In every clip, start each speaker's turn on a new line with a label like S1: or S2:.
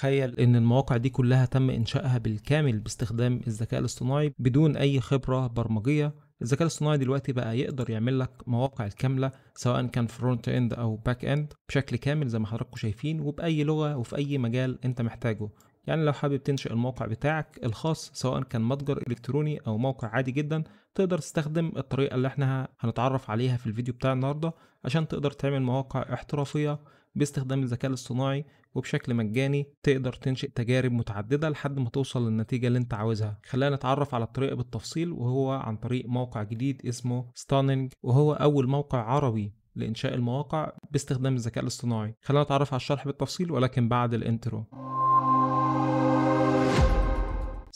S1: تتخيل ان المواقع دي كلها تم انشائها بالكامل باستخدام الذكاء الاصطناعي بدون اي خبره برمجيه الذكاء الاصطناعي دلوقتي بقى يقدر يعمل لك مواقع الكامله سواء كان فرونت اند او باك اند بشكل كامل زي ما حضراتكم شايفين وباي لغه وفي اي مجال انت محتاجه يعني لو حابب تنشئ الموقع بتاعك الخاص سواء كان متجر الكتروني او موقع عادي جدا تقدر تستخدم الطريقه اللي احنا هنتعرف عليها في الفيديو بتاع النهارده عشان تقدر تعمل مواقع احترافيه باستخدام الذكاء الاصطناعي وبشكل مجاني تقدر تنشئ تجارب متعددة لحد ما توصل للنتيجة اللي انت عاوزها خلينا نتعرف على الطريقة بالتفصيل وهو عن طريق موقع جديد اسمه ستانينج وهو أول موقع عربي لإنشاء المواقع باستخدام الذكاء الاصطناعي خلينا نتعرف على الشرح بالتفصيل ولكن بعد الانترو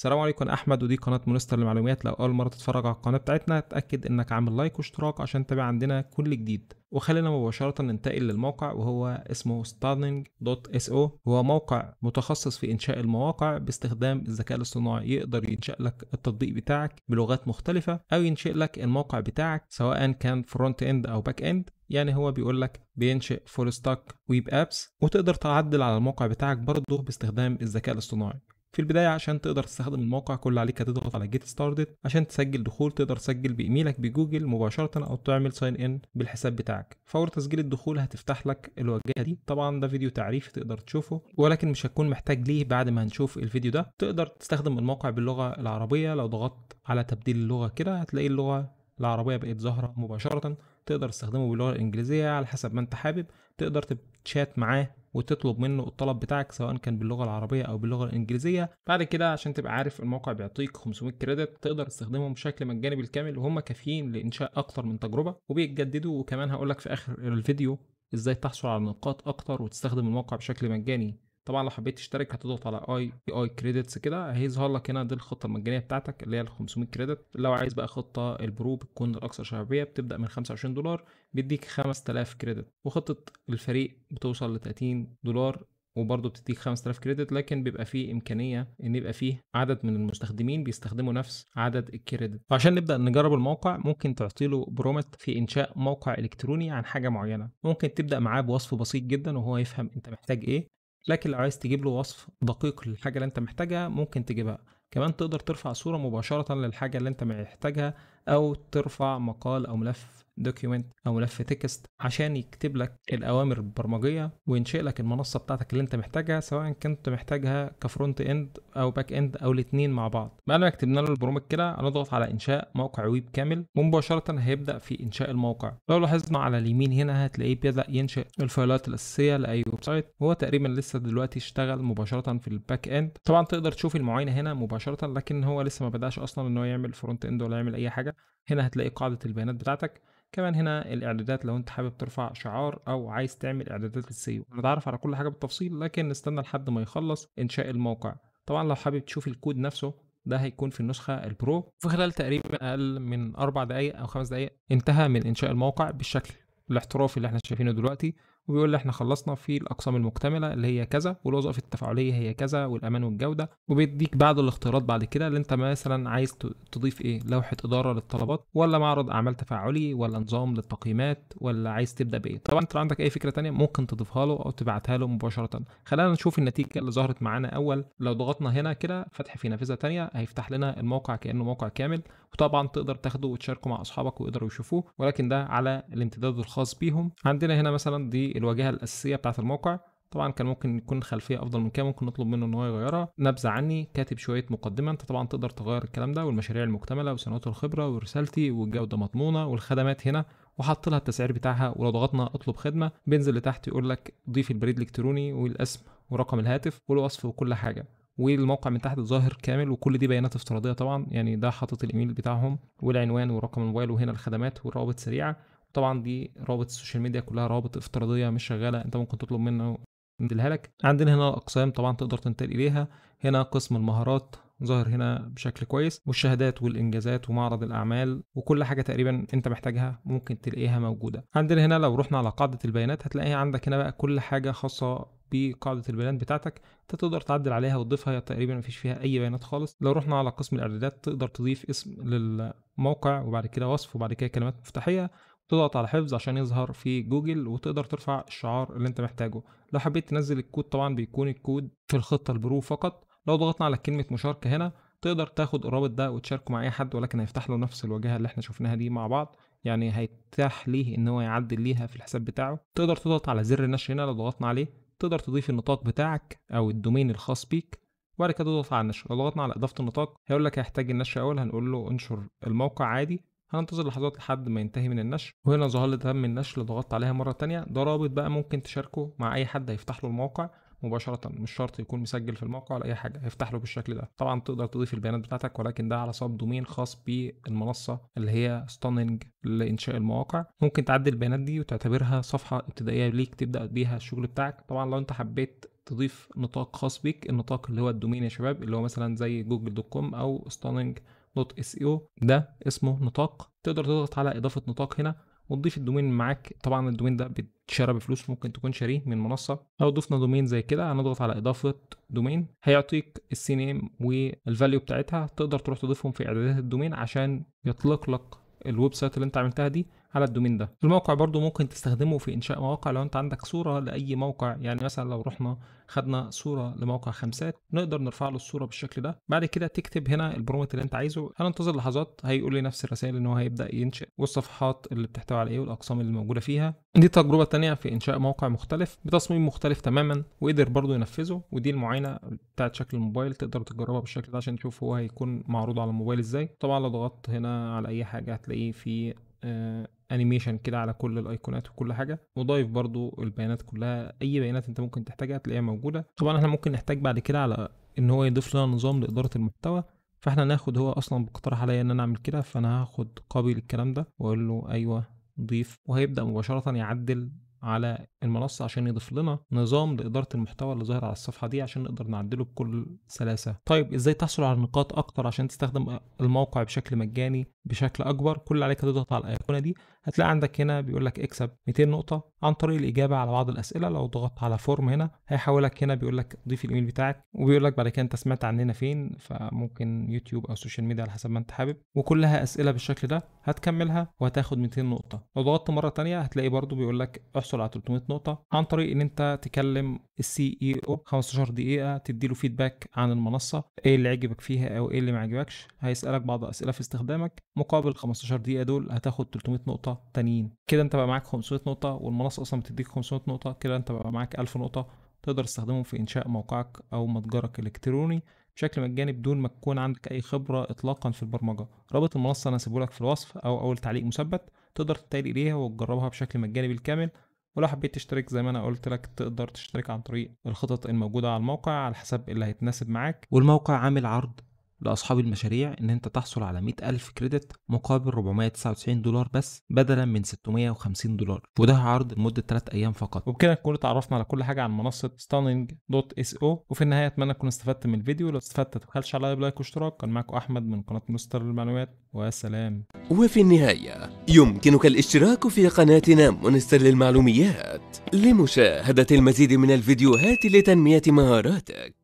S1: السلام عليكم احمد ودي قناه مونستر للمعلومات لو اول مره تتفرج على القناه بتاعتنا اتاكد انك عامل لايك واشتراك عشان تتابع عندنا كل جديد وخلينا مباشره ننتقل للموقع وهو اسمه starling.so هو موقع متخصص في انشاء المواقع باستخدام الذكاء الاصطناعي يقدر ينشئ لك التطبيق بتاعك بلغات مختلفه او ينشئ لك الموقع بتاعك سواء كان فرونت اند او باك اند يعني هو بيقول لك بينشئ فول ستاك ويب ابس وتقدر تعدل على الموقع بتاعك برضه باستخدام الذكاء الاصطناعي في البداية عشان تقدر تستخدم الموقع كل عليك هتضغط على جيت ستارتد عشان تسجل دخول تقدر تسجل بإيميلك بجوجل مباشرة أو تعمل ساين إن بالحساب بتاعك فور تسجيل الدخول هتفتح لك الواجهة دي طبعا ده فيديو تعريفي تقدر تشوفه ولكن مش هتكون محتاج ليه بعد ما هنشوف الفيديو ده تقدر تستخدم الموقع باللغة العربية لو ضغطت على تبديل اللغة كده هتلاقي اللغة العربية بقت ظاهرة مباشرة تقدر تستخدمه باللغة الإنجليزية على حسب ما أنت حابب تقدر تشات معاه وتطلب منه الطلب بتاعك سواء كان باللغة العربية أو باللغة الإنجليزية بعد كده عشان تبقى عارف الموقع بيعطيك 500 كريدت تقدر تستخدمهم بشكل مجاني بالكامل وهم كافيين لإنشاء أكتر من تجربة وبيتجددوا وكمان لك في آخر الفيديو إزاي تحصل على نقاط أكتر وتستخدم الموقع بشكل مجاني طبعا لو حبيت تشترك هتضغط على اي اي اي كريدتس كده هيظهر لك هنا دي الخطه المجانيه بتاعتك اللي هي ال 500 كريدت لو عايز بقى خطه البرو بتكون الاكثر شعبيه بتبدا من 25 دولار بيديك 5000 كريدت وخطه الفريق بتوصل ل 30 دولار وبرضه بتديك 5000 كريدت لكن بيبقى فيه امكانيه ان يبقى فيه عدد من المستخدمين بيستخدموا نفس عدد الكريدت وعشان نبدا نجرب الموقع ممكن تعطي له برومت في انشاء موقع الكتروني عن حاجه معينه ممكن تبدا معاه بوصف بسيط جدا وهو يفهم انت محتاج ايه لكن لو عايز تجيب له وصف دقيق للحاجه اللي انت محتاجها ممكن تجيبها كمان تقدر ترفع صوره مباشره للحاجه اللي انت محتاجها او ترفع مقال او ملف دوكيومنت او ملف تكست عشان يكتب لك الاوامر البرمجيه وينشئ لك المنصه بتاعتك اللي انت محتاجها سواء كنت محتاجها كفرونت اند او باك اند او الاثنين مع بعض بعد ما كتبنا له البرامج كده هنضغط على انشاء موقع ويب كامل ومباشره هيبدا في انشاء الموقع لو لاحظنا على اليمين هنا هتلاقيه بدا ينشئ الفايلات الاساسيه لاي ويب سايت وهو تقريبا لسه دلوقتي اشتغل مباشره في الباك اند طبعا تقدر تشوف المعاينه هنا مباشره لكن هو لسه ما بداش اصلا ان هو يعمل فرونت اند ولا يعمل اي حاجه هنا هتلاقي قاعده البيانات بتاعتك كمان هنا الاعدادات لو انت حابب ترفع شعار او عايز تعمل اعدادات للسيو هنتعرف على كل حاجه بالتفصيل لكن نستنى لحد ما يخلص انشاء الموقع طبعا لو حابب تشوف الكود نفسه ده هيكون في النسخة البرو في خلال تقريبا أقل من أربع دقايق أو خمس دقايق انتهى من إنشاء الموقع بالشكل الاحترافي اللي احنا شايفينه دلوقتي وبيقول لي احنا خلصنا في الاقسام المكتمله اللي هي كذا والوظائف التفاعليه هي كذا والامان والجوده وبيديك بعض الاختيارات بعد كده اللي انت مثلا عايز تضيف ايه لوحه اداره للطلبات ولا معرض اعمال تفاعلي ولا نظام للتقييمات ولا عايز تبدا بايه طبعا انت لو عندك اي فكره تانية ممكن تضيفها له او تبعتها له مباشره خلينا نشوف النتيجه اللي ظهرت معانا اول لو ضغطنا هنا كده فتح في نافذه تانية هيفتح لنا الموقع كانه موقع كامل وطبعا تقدر تاخده وتشاركه مع اصحابك ويقدروا يشوفوه ولكن ده على الامتداد الخاص بيهم عندنا هنا مثلا دي الواجهه الاساسيه بتاعه الموقع طبعا كان ممكن يكون خلفيه افضل من كده ممكن نطلب منه ان هو يغيرها نبذه عني كاتب شويه مقدمه انت طبعا تقدر تغير الكلام ده والمشاريع المكتمله وسنوات الخبره ورسالتي والجوده مضمونه والخدمات هنا وحط لها التسعير بتاعها ولو ضغطنا اطلب خدمه بينزل لتحت يقول لك ضيف البريد الالكتروني والاسم ورقم الهاتف والوصف وكل حاجه والموقع من تحت ظاهر كامل وكل دي بيانات افتراضيه طبعا يعني ده حاطط الايميل بتاعهم والعنوان ورقم الموبايل وهنا الخدمات والروابط سريعه طبعا دي روابط السوشيال ميديا كلها روابط افتراضيه مش شغاله انت ممكن تطلب منه يديلها لك عندنا هنا اقسام طبعا تقدر تنتقل اليها هنا قسم المهارات ظاهر هنا بشكل كويس والشهادات والانجازات ومعرض الاعمال وكل حاجه تقريبا انت محتاجها ممكن تلاقيها موجوده عندنا هنا لو رحنا على قاعده البيانات هتلاقيها عندك هنا بقى كل حاجه خاصه بقاعده البيانات بتاعتك انت تقدر تعدل عليها وتضيفها تقريبا مفيش فيها اي بيانات خالص لو رحنا على قسم الاعدادات تقدر تضيف اسم للموقع وبعد كده وصف وبعد كده كلمات مفتاحيه تضغط على حفظ عشان يظهر في جوجل وتقدر ترفع الشعار اللي انت محتاجه لو حبيت تنزل الكود طبعا بيكون الكود في الخطة البرو فقط لو ضغطنا على كلمة مشاركة هنا تقدر تاخد الرابط ده وتشاركه مع اي حد ولكن هيفتح له نفس الواجهة اللي احنا شفناها دي مع بعض يعني هيتاح ليه ان هو يعدل ليها في الحساب بتاعه تقدر تضغط على زر النشر هنا لو ضغطنا عليه تقدر تضيف النطاق بتاعك او الدومين الخاص بيك وبعد كده تضغط على النشر لو ضغطنا على اضافه النطاق هيقول لك هيحتاج النشر اول هنقول له انشر الموقع عادي هننتظر لحظات لحد ما ينتهي من النشر وهنا ظهر لي تم النشر اللي ضغطت عليها مره تانية ده رابط بقى ممكن تشاركه مع اي حد هيفتح له الموقع مباشره مش شرط يكون مسجل في الموقع ولا اي حاجه هيفتح له بالشكل ده طبعا تقدر تضيف البيانات بتاعتك ولكن ده على صاب دومين خاص بالمنصه اللي هي ستاننج لانشاء المواقع ممكن تعدل البيانات دي وتعتبرها صفحه ابتدائيه ليك تبدا بيها الشغل بتاعك طبعا لو انت حبيت تضيف نطاق خاص بيك النطاق اللي هو الدومين يا شباب اللي هو مثلا زي جوجل دوت كوم او ستاننج دوت اس اي او ده اسمه نطاق تقدر تضغط على اضافه نطاق هنا وتضيف الدومين معاك طبعا الدومين ده بيتشرى بفلوس ممكن تكون شاريه من منصه لو ضفنا دومين زي كده هنضغط على اضافه دومين هيعطيك السي نيم والفاليو بتاعتها تقدر تروح تضيفهم في اعدادات الدومين عشان يطلق لك الويب سايت اللي انت عملتها دي على الدومين ده الموقع برضو ممكن تستخدمه في انشاء مواقع لو انت عندك صوره لاي موقع يعني مثلا لو رحنا خدنا صوره لموقع خمسات نقدر نرفع له الصوره بالشكل ده بعد كده تكتب هنا البرومت اللي انت عايزه هننتظر لحظات هيقول لي نفس الرسائل ان هو هيبدا ينشئ والصفحات اللي بتحتوي على ايه والاقسام اللي موجوده فيها دي تجربه تانية في انشاء موقع مختلف بتصميم مختلف تماما وقدر برضو ينفذه ودي المعاينه بتاعت شكل الموبايل تقدر تجربها بالشكل ده عشان تشوف هو هيكون معروض على الموبايل ازاي طبعا لو ضغطت هنا على اي حاجه هتلاقيه في آه، انيميشن كده على كل الايقونات وكل حاجه وضايف برضو البيانات كلها اي بيانات انت ممكن تحتاجها تلاقيها موجوده طبعا احنا ممكن نحتاج بعد كده على ان هو يضيف لنا نظام لاداره المحتوى فاحنا ناخد هو اصلا بيقترح عليا ان انا اعمل كده فانا هاخد قابل للكلام ده واقول له ايوه ضيف وهيبدا مباشره يعدل على المنصة عشان يضيف لنا نظام لإدارة المحتوى اللي ظاهر على الصفحة دي عشان نقدر نعدله بكل سلاسة. طيب إزاي تحصل على نقاط أكتر عشان تستخدم الموقع بشكل مجاني بشكل اكبر كل اللي عليك تضغط على الايقونه دي هتلاقي عندك هنا بيقول لك اكسب 200 نقطه عن طريق الاجابه على بعض الاسئله لو ضغطت على فورم هنا هيحولك هنا بيقول لك ضيف الايميل بتاعك وبيقول لك بعد كده انت سمعت عننا فين فممكن يوتيوب او السوشيال ميديا على حسب ما انت حابب وكلها اسئله بالشكل ده هتكملها وهتاخد 200 نقطه لو ضغطت مره ثانيه هتلاقي برده بيقول لك احصل على 300 نقطه عن طريق ان انت تكلم السي اي او 15 دقيقه تدي له فيدباك عن المنصه ايه اللي عجبك فيها او ايه اللي ما عجبكش هيسالك بعض اسئله في استخدامك مقابل 15 دقيقه دول هتاخد 300 نقطه تانيين كده انت بقى معاك 500 نقطه والمنصه اصلا بتديك 500 نقطه كده انت بقى معاك 1000 نقطه تقدر تستخدمهم في انشاء موقعك او متجرك الالكتروني بشكل مجاني بدون ما تكون عندك اي خبره اطلاقا في البرمجه رابط المنصه انا هسيبه لك في الوصف او اول تعليق مثبت تقدر تنتقل اليها وتجربها بشكل مجاني بالكامل ولو حبيت تشترك زي ما انا قلت لك تقدر تشترك عن طريق الخطط الموجوده على الموقع على حسب اللي هيتناسب معاك والموقع عامل عرض لأصحاب المشاريع إن أنت تحصل على 100 ألف كريدت مقابل 499 دولار بس بدلا من 650 دولار وده عرض لمدة 3 أيام فقط وبكده نكون اتعرفنا على كل حاجة عن منصة stunning.so e وفي النهاية أتمنى تكون استفدت من الفيديو لو استفدت تدخلش على لايك واشتراك كان معكم أحمد من قناة مستر للمعلومات وسلام وفي النهاية يمكنك الاشتراك في قناتنا مونستر للمعلوميات لمشاهدة المزيد من الفيديوهات لتنمية مهاراتك